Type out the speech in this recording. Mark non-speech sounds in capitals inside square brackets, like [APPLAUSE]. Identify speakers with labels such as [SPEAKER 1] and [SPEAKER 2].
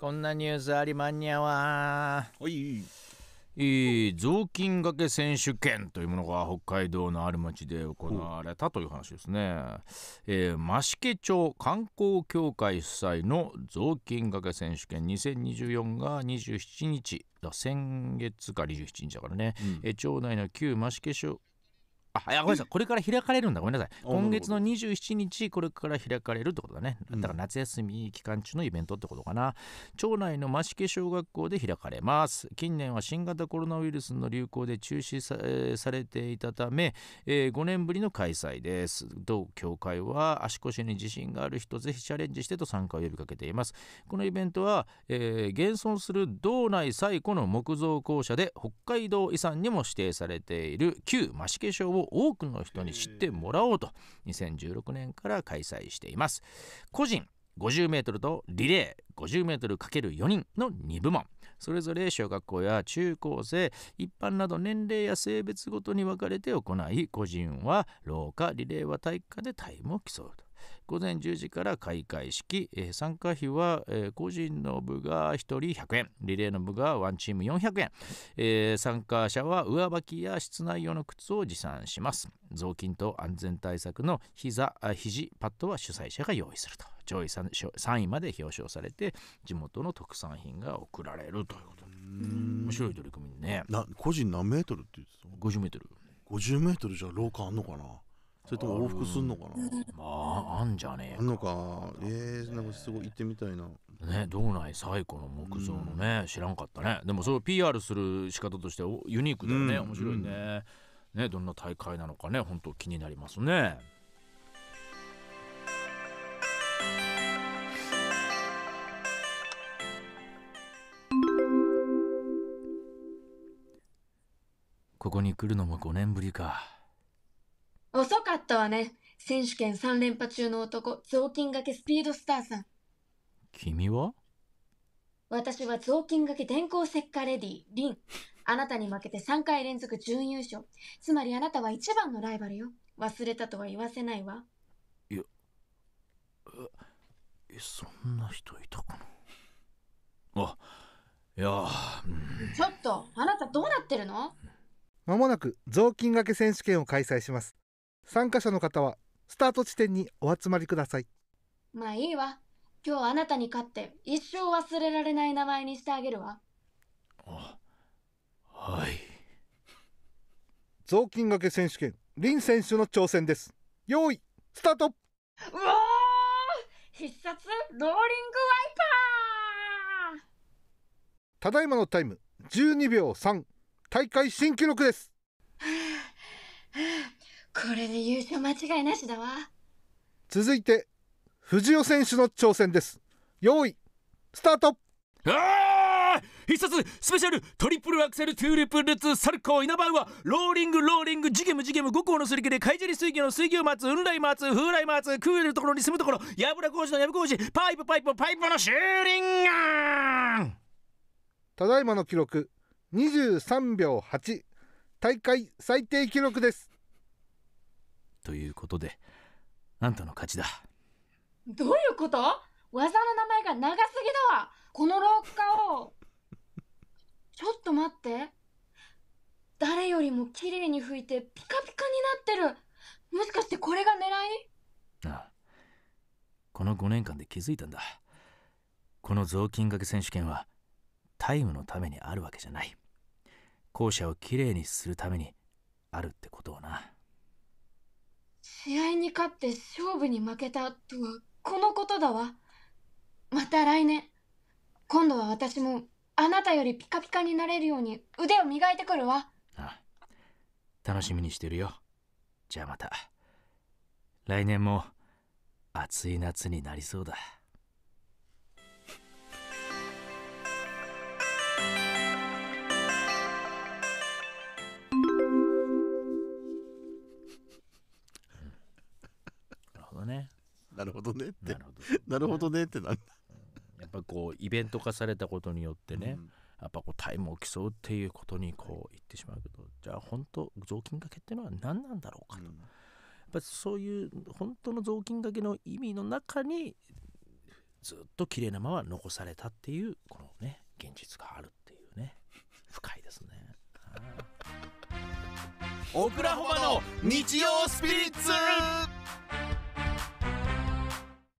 [SPEAKER 1] こんなニュースありまんにゃわはいえー、雑巾がけ選手権というものが北海道のある町で行われたという話ですね、えー、増毛町観光協会主催の雑巾がけ選手権2024が27日先月か27日だからね、うん、え町内の旧増毛あやごめんなさいこれから開かれるんだごめんなさい今月の27日これから開かれるってことだねだから夏休み期間中のイベントってことかな、うん、町内の増毛小学校で開かれます近年は新型コロナウイルスの流行で中止さえー、されていたため、えー、5年ぶりの開催です同協会は足腰に自信がある人ぜひチャレンジしてと参加を呼びかけていますこのイベントは、えー、現存する道内最古の木造校舎で北海道遺産にも指定されている旧増毛小を多くの人に知ってもらおうと2016年から開催しています個人 50m とリレー 50m×4 人の2部門それぞれ小学校や中高生一般など年齢や性別ごとに分かれて行い個人は廊下リレーは体育館でタイムを競うと午前10時から開会式、えー、参加費は、えー、個人の部が1人100円リレーの部が1チーム400円、えー、参加者は上履きや室内用の靴を持参します雑巾と安全対策の膝あ肘パッドは主催者が用意すると上位 3, 3位まで表彰されて地元の特産品が贈られるということ面白い取り組みねな個人何メートルって言ってた50メートル50メートルじゃ廊下あんのかなそれとも往復すんのかなまああんじゃねえあんのかえー、なんかすごい行ってみたいなね道内最古の木造のね、うん、知らんかったねでもそれを PR する仕方としてユニークだよね、うん、面白いね、うん、ねどんな大会なのかね本当気になりますねここに来るのも5年ぶりか。
[SPEAKER 2] 遅かったわね。選手権3連覇中の男、雑巾がけスピードスターさん。君は私は雑巾がけ電光石火レディ、リン。あなたに負けて3回連続準優勝。つまりあなたは一番のライバルよ。忘れたとは言わせないわ。
[SPEAKER 1] いや、え、そんな人いたか
[SPEAKER 3] な。あ、いや、う
[SPEAKER 2] ん、ちょっと、あなたどうなってるの
[SPEAKER 3] まもなく雑巾がけ選手権を開催します。参加者の方はスタート地点にお集まりください
[SPEAKER 2] まあいいわ今日あなたに勝って一生忘れられない名前にしてあげるわあ
[SPEAKER 3] はい雑巾がけ選手権林選手の挑戦です用意スタートう
[SPEAKER 2] お必殺ローリングワイパ
[SPEAKER 3] ーただいまのタイム12秒3大会新記録です [LAUGHS]
[SPEAKER 2] これで優勝間違いなしだわ
[SPEAKER 3] 続いて藤尾選手の挑戦です用意スタート
[SPEAKER 1] あー必殺スペシャルトリプルアクセルトゥーリプルツサルコーイナ稲葉はローリングローリングジゲムジゲム五行のすり切れ貝砂利水魚の水魚松雲来松風来松食えるところに住むところ矢倉工事の矢部工事パイプパイプパイプのシューリン
[SPEAKER 3] ガンただいまの記録23秒8大会最低記録ですということであんたの勝ちだどういうこと技の名前が長すぎだわ
[SPEAKER 2] この廊下をちょっと待って誰よりも綺麗に拭いてピカピカになってるもしかしてこれが狙い
[SPEAKER 1] ああこの5年間で気づいたんだこの雑巾掛け選手権はタイムのためにあるわけじゃない校舎をきれいにするためにあるってことをな。
[SPEAKER 2] 試合に勝って勝負に負けたとはこのことだわまた来年今度は私もあなたよりピカピカになれるように腕を磨いてくるわ
[SPEAKER 1] あ楽しみにしてるよじゃあまた来年も暑い夏になりそうだなるほどねって。なるほどねってなんだ。やっぱこうイベント化されたことによってね、うん、やっぱこうタイムを競うっていうことにこう言ってしまうけど、じゃあ本当雑巾がけっていうのは何なんだろうかと、うん、やっぱそういう本当の雑巾がけの意味の中にずっと綺麗なまま残されたっていうこのね現実があるっていうね深いですね。オクラホマの日曜スピリッツ